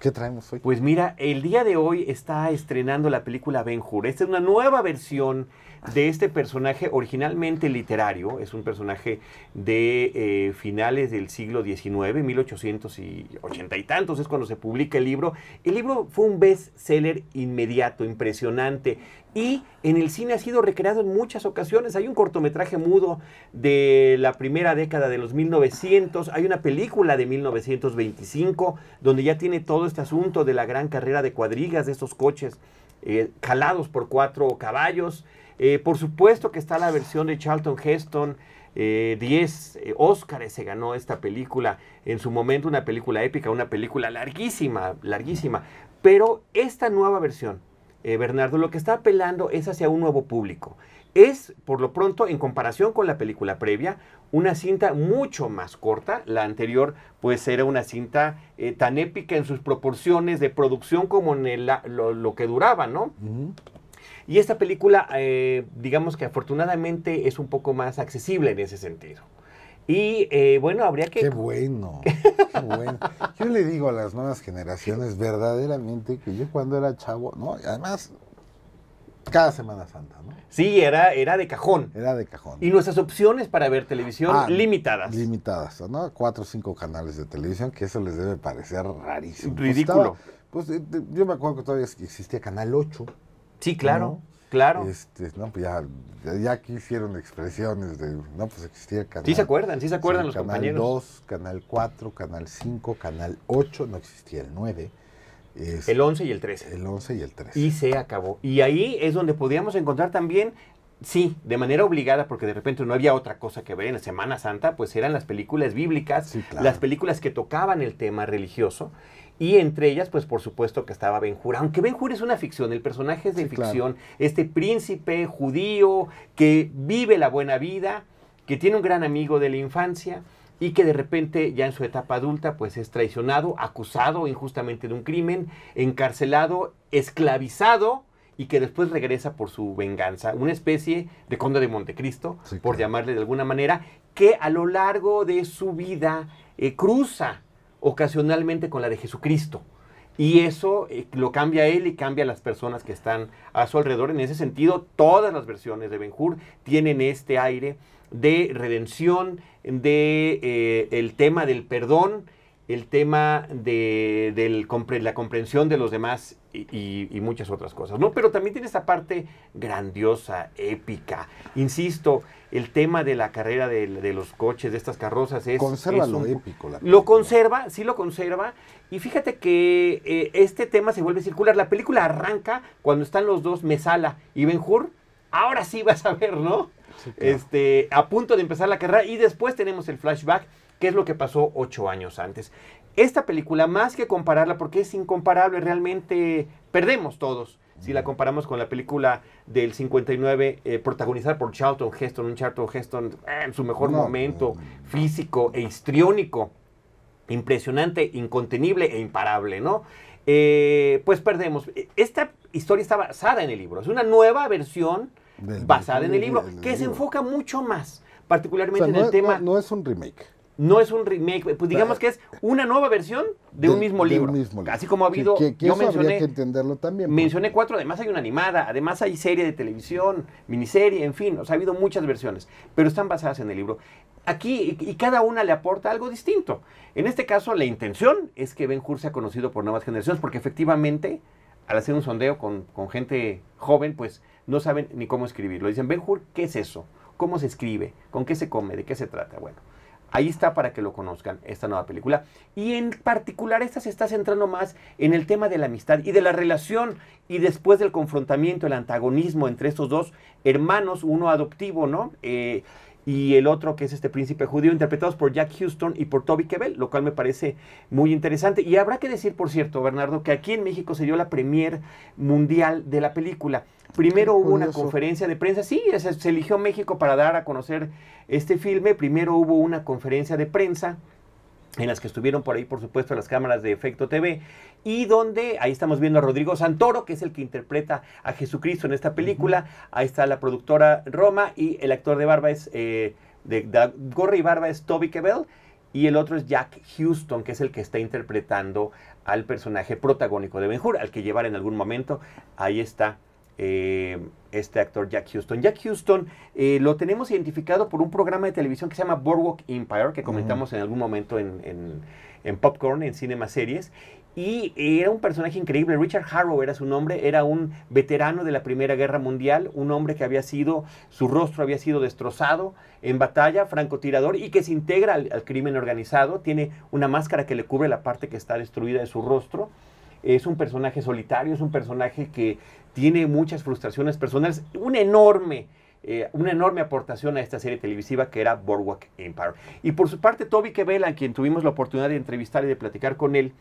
¿Qué traemos hoy? Pues mira, el día de hoy está estrenando la película Ben Esta es una nueva versión de este personaje originalmente literario. Es un personaje de eh, finales del siglo XIX, 1880 y tantos es cuando se publica el libro. El libro fue un best seller inmediato, impresionante y en el cine ha sido recreado en muchas ocasiones. Hay un cortometraje mudo de la primera década de los 1900, hay una película de 1925 donde ya tiene todo este asunto de la gran carrera de cuadrigas, de estos coches eh, calados por cuatro caballos. Eh, por supuesto que está la versión de Charlton Heston. 10 eh, óscar se ganó esta película en su momento, una película épica, una película larguísima, larguísima. Pero esta nueva versión, eh, Bernardo, lo que está apelando es hacia un nuevo público. Es, por lo pronto, en comparación con la película previa, una cinta mucho más corta. La anterior, pues, era una cinta eh, tan épica en sus proporciones de producción como en lo, que duraba, ¿no? Y esta película, eh, digamos que afortunadamente es un poco más accesible en ese sentido. Y eh, bueno, habría que... Qué bueno, bueno. Yo le digo a las nuevas generaciones verdaderamente que yo cuando era chavo, ¿no? Además, cada Semana Santa, ¿no? Sí, era, era de cajón. Era de cajón. Y nuestras opciones para ver televisión ah, limitadas. Limitadas, ¿no? Cuatro o cinco canales de televisión, que eso les debe parecer rarísimo. Pues, Ridículo. Pues, eh, eh, yo me acuerdo que todavía existía Canal 8. Sí, claro. Claro. Este, no, pues ya, ya aquí hicieron expresiones de, no, pues existía el canal. Sí se acuerdan, sí se acuerdan los compañeros. Canal 2, canal 4, canal 5, canal 8, no existía el 9. Este, el 11 y el 13. El 11 y el 13. Y se acabó. Y ahí es donde podíamos encontrar también Sí, de manera obligada, porque de repente no había otra cosa que ver en la Semana Santa, pues eran las películas bíblicas, las películas que tocaban el tema religioso. Y entre ellas, pues por supuesto que estaba Ben Aunque Ben es una ficción, el personaje es de ficción. Este príncipe judío que vive la buena vida, que tiene un gran amigo de la infancia y que de repente ya en su etapa adulta pues es traicionado, acusado injustamente de un crimen, encarcelado, esclavizado y que después regresa por su venganza, una especie de conde de Montecristo, por llamarle de alguna manera, que a lo largo de su vida eh, cruza ocasionalmente con la de Jesucristo. Y eso eh, lo cambia él y cambia a las personas que están a su alrededor. En ese sentido, todas las versiones de Ben Hur tienen este aire de redención, de eh, el tema del perdón el tema de, la comprensión de los demás y, muchas otras cosas, ¿no? Pero también tiene esta parte grandiosa, épica. Insisto, el tema de la carrera de, los coches, de estas carrozas, es... Conserva lo épico. La lo conserva, sí lo conserva. Y fíjate que eh, este tema se vuelve circular. La película arranca cuando están los dos Mesala y Ben Hur. Ahora sí vas a ver, ¿no? este, a punto de empezar la carrera y después tenemos el flashback Qué es lo que pasó ocho años antes. Esta película, más que compararla, porque es incomparable, realmente perdemos todos. Si la comparamos con la película del 59, eh, protagonizada por Charlton Heston, un Charlton Heston eh, en su mejor momento, físico e histriónico, impresionante, incontenible e imparable, ¿no? Eh, pues perdemos. Esta historia está basada en el libro, es una nueva versión basada en el libro, que se enfoca mucho más, particularmente en el tema... no es un remake no es un remake, pues digamos que es una nueva versión de, un mismo libro. Así como ha habido. yo mencioné, que entenderlo también. Mencioné cuatro, además hay una animada, además hay serie de televisión, miniserie, en fin, o sea, ha habido muchas versiones, pero están basadas en el libro. Aquí, y, cada una le aporta algo distinto. En este caso, la intención es que Ben Hur sea conocido por nuevas generaciones, porque efectivamente, al hacer un sondeo con, con gente joven, pues no saben ni cómo escribirlo. Dicen, Ben Hur, ¿qué es eso? ¿Cómo se escribe? ¿Con qué se come? ¿De qué se trata? Bueno. Ahí está para que lo conozcan esta nueva película. Y en particular esta se está centrando más en el tema de la amistad y de la relación y después del confrontamiento, el antagonismo entre estos dos hermanos, uno adoptivo, ¿no? Eh, y el otro que es este príncipe judío, interpretados por Jack Houston y por Toby Kevel lo cual me parece muy interesante. Y habrá que decir, por cierto, Bernardo, que aquí en México se dio la premier mundial de la película. Primero hubo una conferencia de prensa, sí, se eligió México para dar a conocer este filme, primero hubo una conferencia de prensa en las que estuvieron por ahí, por supuesto, las cámaras de Efecto TV, y donde ahí estamos viendo a Rodrigo Santoro, que es el que interpreta a Jesucristo en esta película, ahí está la productora Roma, y el actor de barba es, eh, de, y barba es Toby Kebell, y el otro es Jack Houston, que es el que está interpretando al personaje protagónico de Ben Hur, al que llevar en algún momento, ahí está eh, este actor Jack Houston. Jack Houston eh, lo tenemos identificado por un programa de televisión que se llama Boardwalk Empire, que comentamos en algún momento en, Popcorn, en Cinema Series. Y era un personaje increíble. Richard Harrow era su nombre, era un veterano de la Primera Guerra Mundial, un hombre que había sido, su rostro había sido destrozado en batalla, francotirador, y que se integra al crimen organizado. Tiene una máscara que le cubre la parte que está destruida de su rostro es un personaje solitario, es un personaje que tiene muchas frustraciones personales, un enorme... Eh, una enorme aportación a esta serie televisiva que era Boardwalk Empire. Y por su parte, Toby Kebbell, a quien tuvimos la oportunidad de entrevistar y de platicar con él,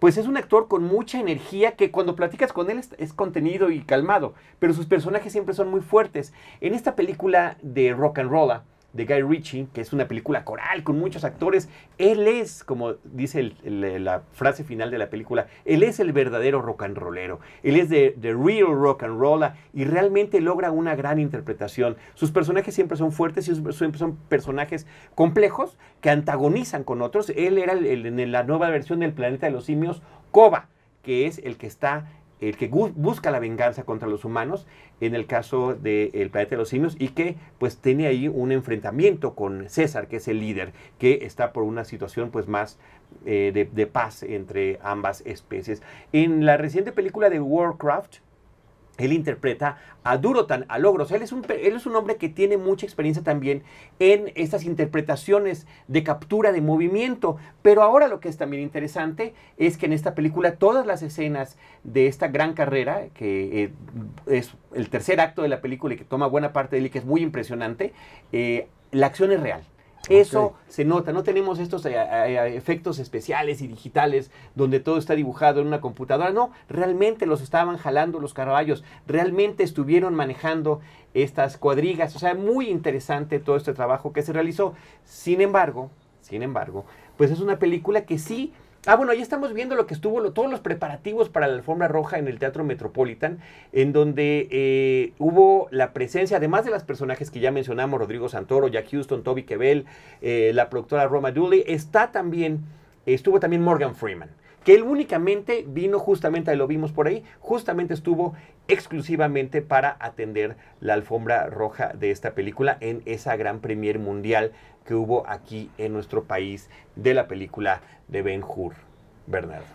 pues es un actor con mucha energía que cuando platicas con él es, contenido y calmado, pero sus personajes siempre son muy fuertes. En esta película de Rock and Rolla, de Guy Ritchie, que es una película coral con muchos actores. Él es, como dice la frase final de la película, él es el verdadero rock and rollero. Él es de, real rock and roll y realmente logra una gran interpretación. Sus personajes siempre son fuertes y siempre son personajes complejos que antagonizan con otros. Él era en la nueva versión del Planeta de los Simios, Koba, que es el que está el que busca la venganza contra los humanos, en el caso del planeta de los simios, y que pues tiene ahí un enfrentamiento con César, que es el líder, que está por una situación pues más eh, de, paz entre ambas especies. En la reciente película de Warcraft, él interpreta a Durotan, a Logros. Él es, un, él es, un, hombre que tiene mucha experiencia también en estas interpretaciones de captura de movimiento. Pero ahora lo que es también interesante es que en esta película todas las escenas de esta gran carrera, que eh, es el tercer acto de la película y que toma buena parte de él y que es muy impresionante, eh, la acción es real. Eso se nota, no tenemos estos eh, eh, eh, efectos especiales y digitales donde todo está dibujado en una computadora, no, realmente los estaban jalando los caraballos. realmente estuvieron manejando estas cuadrigas, o sea, muy interesante todo este trabajo que se realizó. Sin embargo, sin embargo, pues es una película que sí Ah, bueno, ahí estamos viendo lo que estuvo, todos los preparativos para la alfombra roja en el Teatro Metropolitan, en donde eh, hubo la presencia, además de los personajes que ya mencionamos, Rodrigo Santoro, Jack Houston, Toby Quebel, eh, la productora Roma Dooley, está también, estuvo también Morgan Freeman que él únicamente vino justamente, lo vimos por ahí, justamente estuvo exclusivamente para atender la alfombra roja de esta película en esa gran premier mundial que hubo aquí en nuestro país de la película de Ben Hur, Bernardo.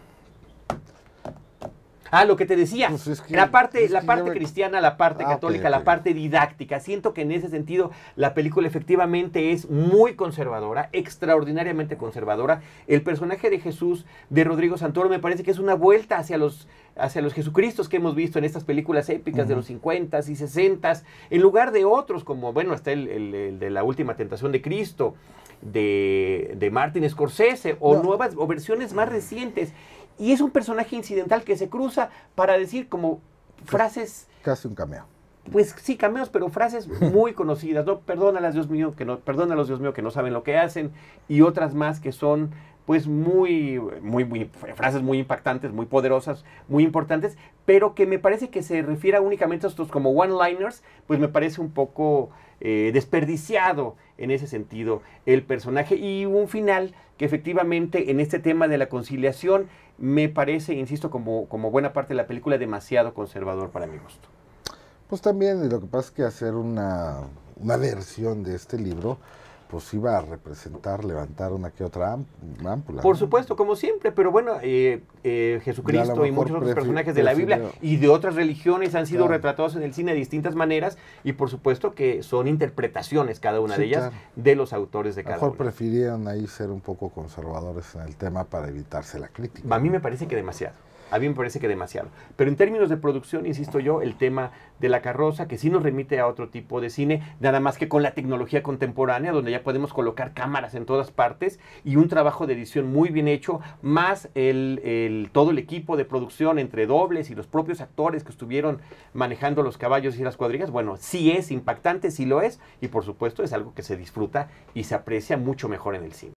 Ah, lo que te decía, pues la parte, parte cristiana, la parte ah, católica, la parte didáctica. Siento que en ese sentido la película efectivamente es muy conservadora, extraordinariamente conservadora. El personaje de Jesús de Rodrigo Santoro me parece que es una vuelta hacia los hacia los Jesucristos que hemos visto en estas películas épicas de los 50 y 60, en lugar de otros como, bueno, está el, de la última tentación de Cristo, de, de Martin Scorsese, o nuevas, o versiones más recientes. Y es un personaje incidental que se cruza para decir como frases... Casi un cameo pues sí, cameos, pero frases muy conocidas, ¿no? Perdónalas, Dios mío, que no, perdónalos, Dios mío, que no saben lo que hacen, y otras más que son pues muy, muy, muy, frases muy impactantes, muy poderosas, muy importantes, pero que me parece que se refiera únicamente a estos como one-liners, pues me parece un poco eh, desperdiciado en ese sentido el personaje y un final que efectivamente en este tema de la conciliación me parece, insisto, como, como buena parte de la película, demasiado conservador para mi gusto pues también lo que pasa es que hacer una, una versión de este libro pues iba a representar, levantar una que otra ámpula. Por supuesto, como siempre, pero bueno, eh, eh, Jesucristo y muchos otros personajes de la Biblia y de otras religiones han sido retratados en el cine de distintas maneras y por supuesto que son interpretaciones cada una de ellas de los autores de cada uno. A lo mejor prefirieron ahí ser un poco conservadores en el tema para evitarse la crítica. A mí me parece que demasiado. A mí me parece que demasiado. Pero en términos de producción, insisto yo, el tema de la carroza, que sí nos remite a otro tipo de cine, nada más que con la tecnología contemporánea, donde ya podemos colocar cámaras en todas partes y un trabajo de edición muy bien hecho, más el, todo el equipo de producción entre dobles y los propios actores que estuvieron manejando los caballos y las cuadrigas. Bueno, sí es impactante, sí lo es, y por supuesto es algo que se disfruta y se aprecia mucho mejor en el cine.